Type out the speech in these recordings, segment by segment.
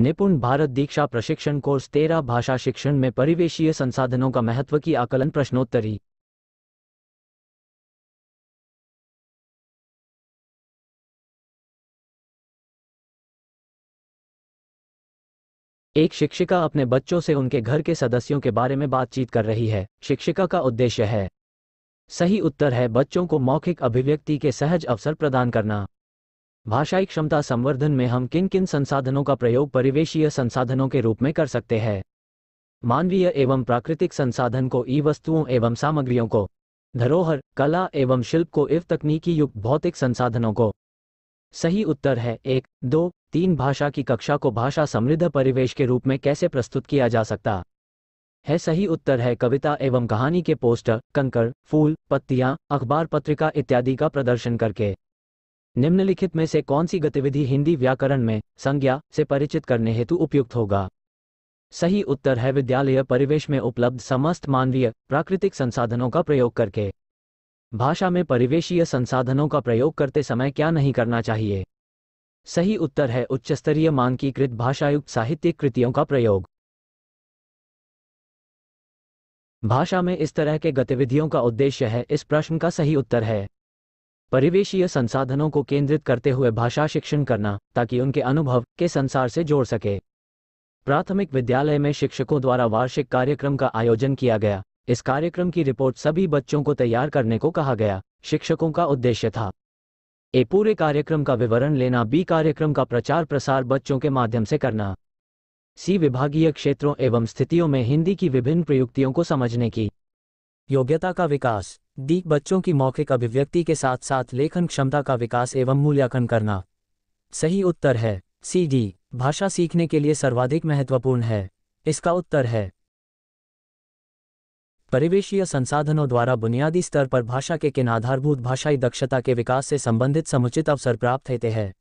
निपुण भारत दीक्षा प्रशिक्षण कोर्स तेरह भाषा शिक्षण में परिवेशीय संसाधनों का महत्व की आकलन प्रश्नोत्तरी एक शिक्षिका अपने बच्चों से उनके घर के सदस्यों के बारे में बातचीत कर रही है शिक्षिका का उद्देश्य है सही उत्तर है बच्चों को मौखिक अभिव्यक्ति के सहज अवसर प्रदान करना भाषाई क्षमता संवर्धन में हम किन किन संसाधनों का प्रयोग परिवेशीय संसाधनों के रूप में कर सकते हैं मानवीय एवं प्राकृतिक संसाधन को ई वस्तुओं एवं सामग्रियों को धरोहर कला एवं शिल्प को इव तकनीकी युक्त भौतिक संसाधनों को सही उत्तर है एक दो तीन भाषा की कक्षा को भाषा समृद्ध परिवेश के रूप में कैसे प्रस्तुत किया जा सकता है सही उत्तर है कविता एवं कहानी के पोस्टर कंकर फूल पत्तियां अखबार पत्रिका इत्यादि का प्रदर्शन करके निम्नलिखित में से कौन सी गतिविधि हिंदी व्याकरण में संज्ञा से परिचित करने हेतु उपयुक्त होगा सही उत्तर है विद्यालय परिवेश में उपलब्ध समस्त मानवीय प्राकृतिक संसाधनों का प्रयोग करके भाषा में परिवेशीय संसाधनों का प्रयोग करते समय क्या नहीं करना चाहिए सही उत्तर है उच्च स्तरीय मानकीकृत भाषायुक्त साहित्यिक कृतियों का प्रयोग भाषा में इस तरह के गतिविधियों का उद्देश्य है इस प्रश्न का सही उत्तर है परिवेशीय संसाधनों को केंद्रित करते हुए भाषा शिक्षण करना ताकि उनके अनुभव के संसार से जोड़ सके प्राथमिक विद्यालय में शिक्षकों द्वारा वार्षिक कार्यक्रम का आयोजन किया गया इस कार्यक्रम की रिपोर्ट सभी बच्चों को तैयार करने को कहा गया शिक्षकों का उद्देश्य था ए पूरे कार्यक्रम का विवरण लेना बी कार्यक्रम का प्रचार प्रसार बच्चों के माध्यम से करना सी विभागीय क्षेत्रों एवं स्थितियों में हिंदी की विभिन्न प्रयुक्तियों को समझने की योग्यता का विकास दीक बच्चों की मौखिक अभिव्यक्ति के साथ साथ लेखन क्षमता का विकास एवं मूल्यांकन करना सही उत्तर है सी डी भाषा सीखने के लिए सर्वाधिक महत्वपूर्ण है इसका उत्तर है परिवेशीय संसाधनों द्वारा बुनियादी स्तर पर भाषा के किन आधारभूत भाषाई दक्षता के विकास से संबंधित समुचित अवसर प्राप्त होते हैं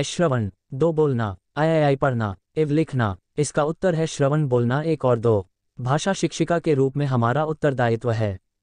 अश्रवण दो बोलना आई पढ़ना एव लिखना इसका उत्तर है श्रवण बोलना एक और दो भाषा शिक्षिका के रूप में हमारा उत्तरदायित्व है